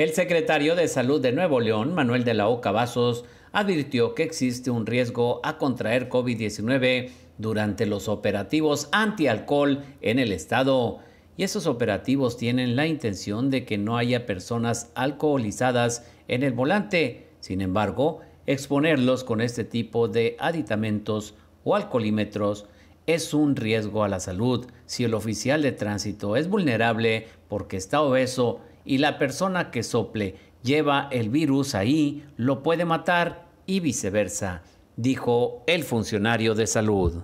El secretario de Salud de Nuevo León, Manuel de la Oca Vazos, advirtió que existe un riesgo a contraer COVID-19 durante los operativos antialcohol en el estado. Y esos operativos tienen la intención de que no haya personas alcoholizadas en el volante. Sin embargo, exponerlos con este tipo de aditamentos o alcoholímetros es un riesgo a la salud si el oficial de tránsito es vulnerable porque está obeso y la persona que sople lleva el virus ahí lo puede matar y viceversa, dijo el funcionario de salud.